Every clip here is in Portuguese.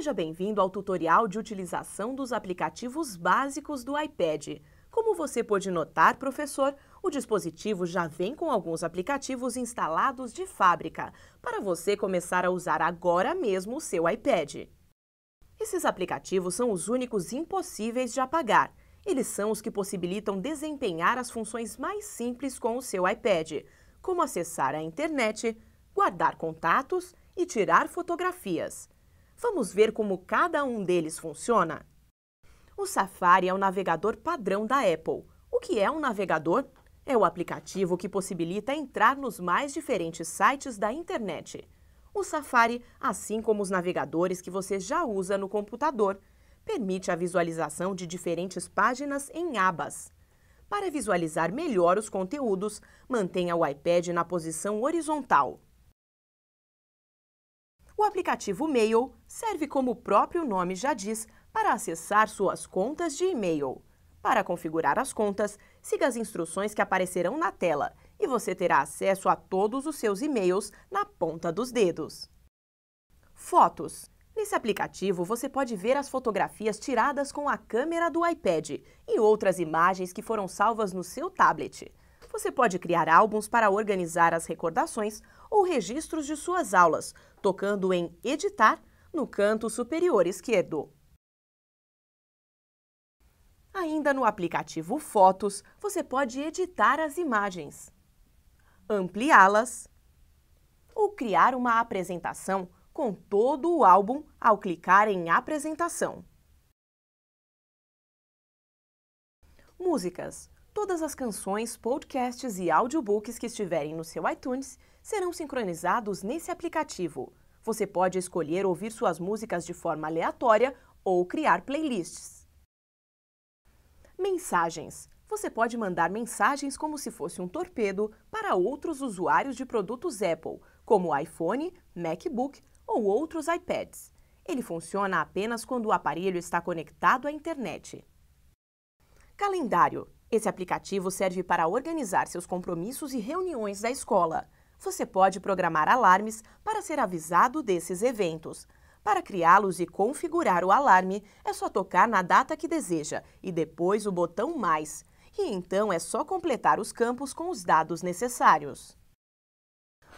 Seja bem-vindo ao tutorial de utilização dos aplicativos básicos do iPad. Como você pode notar, professor, o dispositivo já vem com alguns aplicativos instalados de fábrica, para você começar a usar agora mesmo o seu iPad. Esses aplicativos são os únicos impossíveis de apagar. Eles são os que possibilitam desempenhar as funções mais simples com o seu iPad, como acessar a internet, guardar contatos e tirar fotografias. Vamos ver como cada um deles funciona? O Safari é o navegador padrão da Apple. O que é um navegador? É o aplicativo que possibilita entrar nos mais diferentes sites da internet. O Safari, assim como os navegadores que você já usa no computador, permite a visualização de diferentes páginas em abas. Para visualizar melhor os conteúdos, mantenha o iPad na posição horizontal. O aplicativo Mail serve, como o próprio nome já diz, para acessar suas contas de e-mail. Para configurar as contas, siga as instruções que aparecerão na tela e você terá acesso a todos os seus e-mails na ponta dos dedos. Fotos. Nesse aplicativo, você pode ver as fotografias tiradas com a câmera do iPad e outras imagens que foram salvas no seu tablet. Você pode criar álbuns para organizar as recordações ou registros de suas aulas, tocando em Editar no canto superior esquerdo. Ainda no aplicativo Fotos, você pode editar as imagens, ampliá-las ou criar uma apresentação com todo o álbum ao clicar em Apresentação. Músicas. Todas as canções, podcasts e audiobooks que estiverem no seu iTunes serão sincronizados nesse aplicativo. Você pode escolher ouvir suas músicas de forma aleatória ou criar playlists. Mensagens. Você pode mandar mensagens como se fosse um torpedo para outros usuários de produtos Apple, como iPhone, MacBook ou outros iPads. Ele funciona apenas quando o aparelho está conectado à internet. Calendário esse aplicativo serve para organizar seus compromissos e reuniões da escola. Você pode programar alarmes para ser avisado desses eventos. Para criá-los e configurar o alarme, é só tocar na data que deseja e depois o botão Mais. E então é só completar os campos com os dados necessários.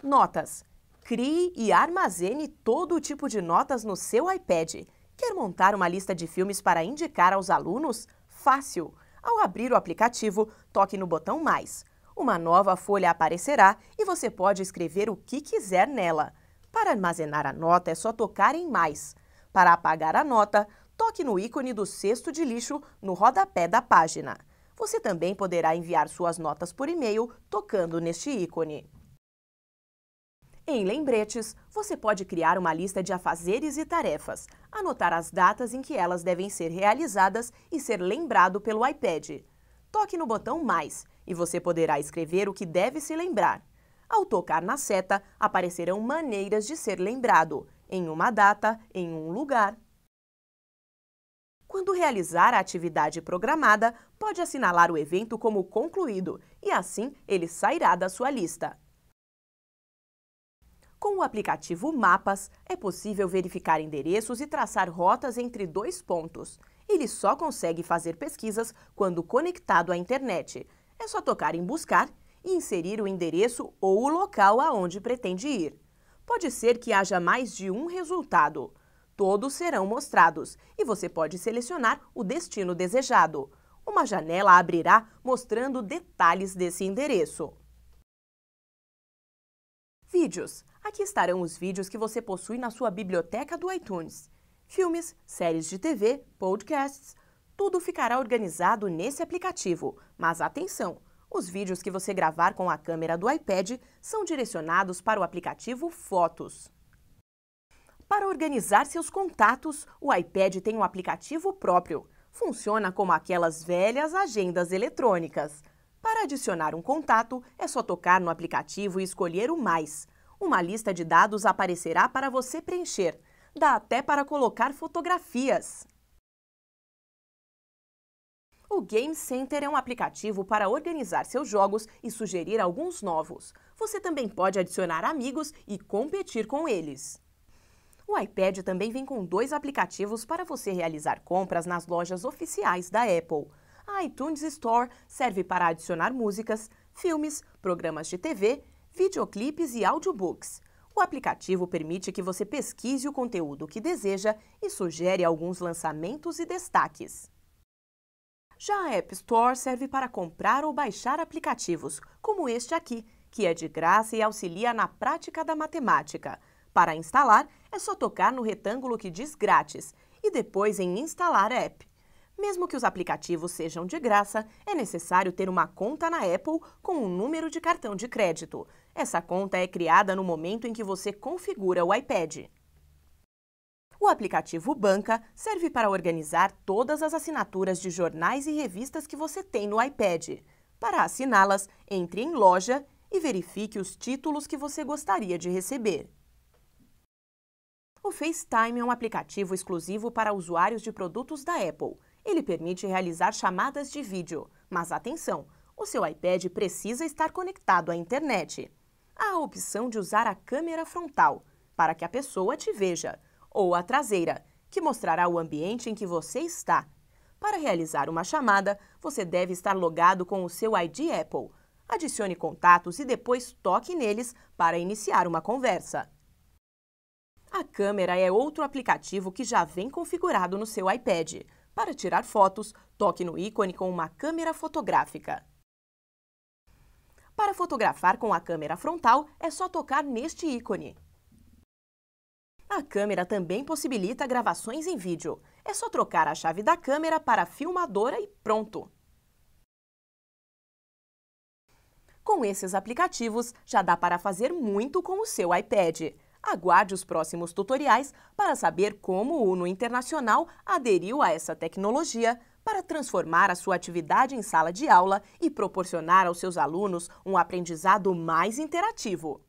Notas. Crie e armazene todo o tipo de notas no seu iPad. Quer montar uma lista de filmes para indicar aos alunos? Fácil! Ao abrir o aplicativo, toque no botão Mais. Uma nova folha aparecerá e você pode escrever o que quiser nela. Para armazenar a nota, é só tocar em Mais. Para apagar a nota, toque no ícone do cesto de lixo no rodapé da página. Você também poderá enviar suas notas por e-mail tocando neste ícone. Em lembretes, você pode criar uma lista de afazeres e tarefas, anotar as datas em que elas devem ser realizadas e ser lembrado pelo iPad. Toque no botão Mais e você poderá escrever o que deve se lembrar. Ao tocar na seta, aparecerão maneiras de ser lembrado, em uma data, em um lugar. Quando realizar a atividade programada, pode assinalar o evento como concluído e assim ele sairá da sua lista. Com o aplicativo Mapas, é possível verificar endereços e traçar rotas entre dois pontos. Ele só consegue fazer pesquisas quando conectado à internet. É só tocar em Buscar e inserir o endereço ou o local aonde pretende ir. Pode ser que haja mais de um resultado. Todos serão mostrados e você pode selecionar o destino desejado. Uma janela abrirá mostrando detalhes desse endereço. Vídeos. Aqui estarão os vídeos que você possui na sua biblioteca do iTunes. Filmes, séries de TV, podcasts, tudo ficará organizado nesse aplicativo. Mas atenção! Os vídeos que você gravar com a câmera do iPad são direcionados para o aplicativo Fotos. Para organizar seus contatos, o iPad tem um aplicativo próprio. Funciona como aquelas velhas agendas eletrônicas. Para adicionar um contato, é só tocar no aplicativo e escolher o Mais. Uma lista de dados aparecerá para você preencher. Dá até para colocar fotografias. O Game Center é um aplicativo para organizar seus jogos e sugerir alguns novos. Você também pode adicionar amigos e competir com eles. O iPad também vem com dois aplicativos para você realizar compras nas lojas oficiais da Apple a iTunes Store serve para adicionar músicas, filmes, programas de TV, videoclipes e audiobooks. O aplicativo permite que você pesquise o conteúdo que deseja e sugere alguns lançamentos e destaques. Já a App Store serve para comprar ou baixar aplicativos, como este aqui, que é de graça e auxilia na prática da matemática. Para instalar, é só tocar no retângulo que diz grátis e depois em instalar app. Mesmo que os aplicativos sejam de graça, é necessário ter uma conta na Apple com um número de cartão de crédito. Essa conta é criada no momento em que você configura o iPad. O aplicativo Banca serve para organizar todas as assinaturas de jornais e revistas que você tem no iPad. Para assiná-las, entre em loja e verifique os títulos que você gostaria de receber. O FaceTime é um aplicativo exclusivo para usuários de produtos da Apple. Ele permite realizar chamadas de vídeo, mas atenção, o seu iPad precisa estar conectado à internet. Há a opção de usar a câmera frontal, para que a pessoa te veja, ou a traseira, que mostrará o ambiente em que você está. Para realizar uma chamada, você deve estar logado com o seu ID Apple. Adicione contatos e depois toque neles para iniciar uma conversa. A câmera é outro aplicativo que já vem configurado no seu iPad. Para tirar fotos, toque no ícone com uma câmera fotográfica. Para fotografar com a câmera frontal, é só tocar neste ícone. A câmera também possibilita gravações em vídeo. É só trocar a chave da câmera para a filmadora e pronto! Com esses aplicativos, já dá para fazer muito com o seu iPad. Aguarde os próximos tutoriais para saber como o Uno Internacional aderiu a essa tecnologia para transformar a sua atividade em sala de aula e proporcionar aos seus alunos um aprendizado mais interativo.